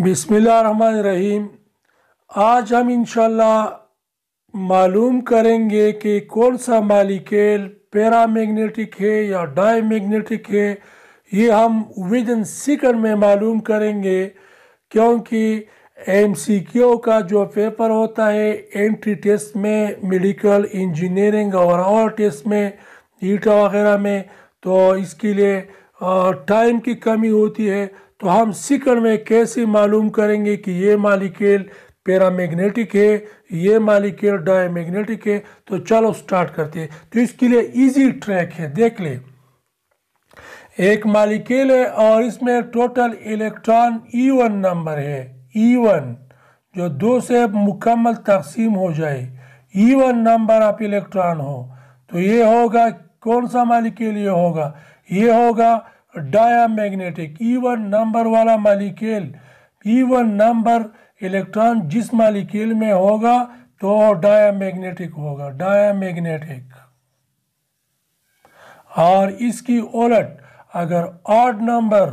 रहीम आज हम इंशाल्लाह मालूम करेंगे कि कौन सा मालिकेल पैरामैग्नेटिक है या डाई मैग्नेटिक है ये हम इन सिकंड में मालूम करेंगे क्योंकि एम सी क्यू का जो पेपर होता है एंट्री टेस्ट में मेडिकल इंजीनियरिंग और और टेस्ट में ईटा वगैरह में तो इसके लिए टाइम की कमी होती है तो हम सिकड़ में कैसे मालूम करेंगे कि ये मालिकेल पैरामैग्नेटिक है ये मालिकेल डायमैग्नेटिक है तो चलो स्टार्ट करते हैं तो इसके लिए इजी ट्रैक है देख ले एक मालिकेल है और इसमें total electron even number है ई e वन जो दो से मुकम्मल तकसीम हो जाए ई वन नंबर आप इलेक्ट्रॉन हो तो ये होगा कौन सा मालिकेल ये होगा ये होगा डायामैग्नेटिक इवन नंबर वाला मालिकेल इवन नंबर इलेक्ट्रॉन जिस मालिकेल में होगा तो मैग्नेटिक होगा मैग्नेटिक और इसकी उलट अगर आठ नंबर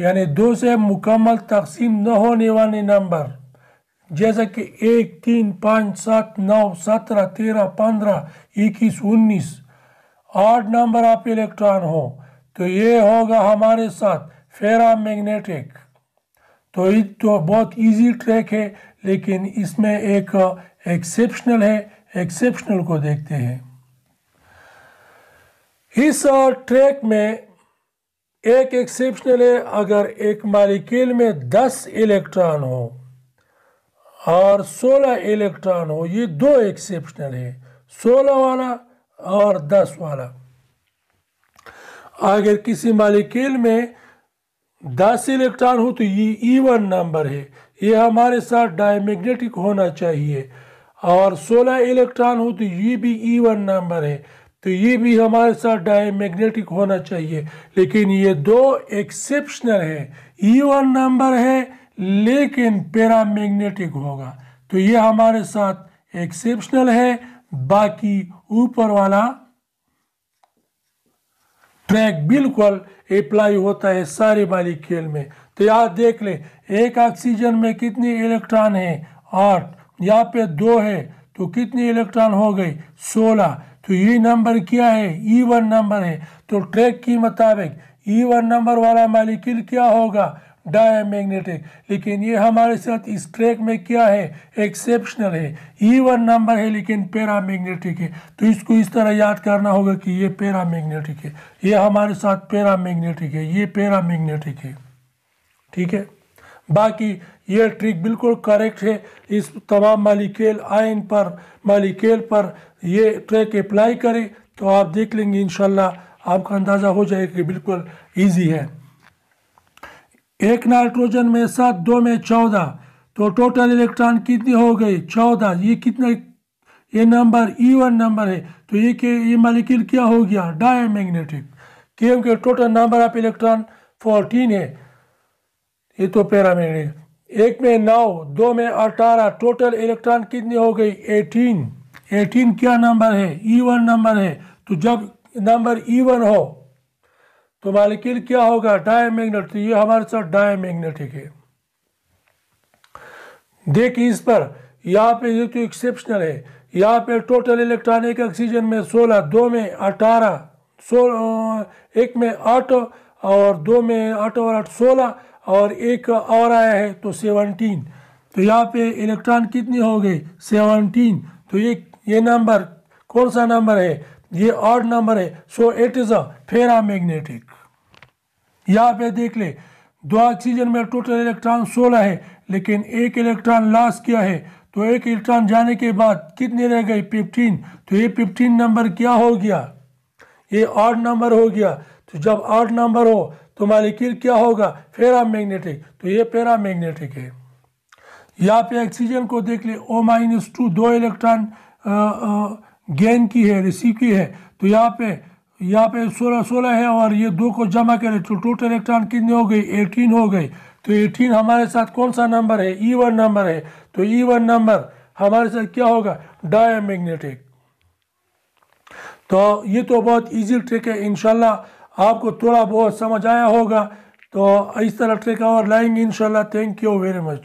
यानी दो से मुकम्मल तकसीम न होने वाले नंबर जैसे कि एक तीन पाँच सात नौ सत्रह तेरह पंद्रह इक्कीस उन्नीस आठ नंबर आप इलेक्ट्रॉन हो तो ये होगा हमारे साथ फेरा मैग्नेटिक तो ये तो बहुत इजी ट्रैक है लेकिन इसमें एक एक्सेप्शनल है एक्सेप्शनल को देखते हैं इस ट्रैक में एक एक्सेप्शनल है अगर एक मालिकल में 10 इलेक्ट्रॉन हो और 16 इलेक्ट्रॉन हो ये दो एक्सेप्शनल है 16 वाला और दस वाला अगर किसी मालिकेल में दस इलेक्ट्रॉन हो तो ये इवन e नंबर है ये हमारे साथ डायमैग्नेटिक होना चाहिए और सोलह इलेक्ट्रॉन हो तो ये भी इवन e नंबर है तो ये भी हमारे साथ डायमैग्नेटिक होना चाहिए लेकिन ये दो एक्सेप्शनल है इवन नंबर है लेकिन पैरामैग्नेटिक होगा तो ये हमारे साथ एक्सेप्शनल है बाकी ऊपर वाला ट्रैक बिल्कुल अप्लाई होता है सारे मालिक्यूल में तो यहाँ देख ले एक ऑक्सीजन में कितने इलेक्ट्रॉन है आठ यहाँ पे दो है तो कितने इलेक्ट्रॉन हो गए सोलह तो ये नंबर क्या है ई वन नंबर है तो ट्रैक के मुताबिक ई वन नंबर वाला मालिक्यूल क्या होगा डायमैग्नेटिक लेकिन ये हमारे साथ इस ट्रैक में क्या है एक्सेप्शनल है ईवन नंबर है लेकिन पैरामैग्नेटिक है तो इसको इस तरह याद करना होगा कि ये पैरामैग्नेटिक है ये हमारे साथ पैरामैग्नेटिक है ये पैरामैग्नेटिक है ठीक है बाकी ये ट्रिक बिल्कुल करेक्ट है इस तमाम मालिकेल आयन पर मालिकेल पर ये ट्रैक अप्लाई करें तो आप देख लेंगे इनशाला आपका अंदाज़ा हो जाएगा कि बिल्कुल ईजी है एक नाइट्रोजन में सात दो में चौदह तो टोटल इलेक्ट्रॉन कितने हो गए चौदह ये कितना ये number E e one number है तो ये के ये मालिकल क्या हो गया डायमैग्नेटिक क्योंकि total number of electron fourteen है ये तो पैरामैग्नेटिक एक में नौ दो में अठारह टोटल इलेक्ट्रॉन कितने हो गई एटीन एटीन क्या नंबर है ई वन नंबर है तो जब नंबर ई वन हो तो मालिकीन क्या होगा तो ये हमारे साथ डायमैग्नेटिक है देखिए इस पर यहाँ पे ये तो एक्सेप्शनल है यहाँ पे टोटल इलेक्ट्रॉनिक ऑक्सीजन में सोलह दो में अठारह सोलह एक में आठ और दो में आठ और आठ सोलह और एक और आया है तो सेवनटीन तो यहाँ पे इलेक्ट्रॉन कितनी हो गए सेवनटीन तो ये ये नंबर कौन सा नंबर है ये ऑड नंबर है सो इट इज़ अ फेरा मैग्नेटिक यहाँ पे देख ले दो ऑक्सीजन में टोटल इलेक्ट्रॉन सोलह है लेकिन एक इलेक्ट्रॉन लॉस किया है तो एक इलेक्ट्रॉन जाने के बाद कितने रह गए फिफ्टीन तो ये फिफ्टीन नंबर क्या हो गया ये ऑड नंबर हो गया तो जब ऑड नंबर हो तो मालिकील क्या होगा फेरा मैग्नेटिक तो ये पेरा मैग्नेटिक है यहाँ पे ऑक्सीजन को देख ले ओ माइनस टू दो इलेक्ट्रॉन गेन की है रिसीव की है तो यहाँ पे यहाँ पे सोलह सोलह है और ये दो को जमा करें तो टोटल इलेक्ट्रॉन कितने हो गई एटीन हो गई तो एटीन हमारे साथ कौन सा नंबर है ई e वन नंबर है तो ई e वन नंबर हमारे साथ क्या होगा डायमैग्नेटिक तो ये तो बहुत इजी ट्रिक है इनशाला आपको थोड़ा बहुत समझ आया होगा तो इस तरह ट्रिक और लाएंगे इनशाला थैंक यू वेरी मच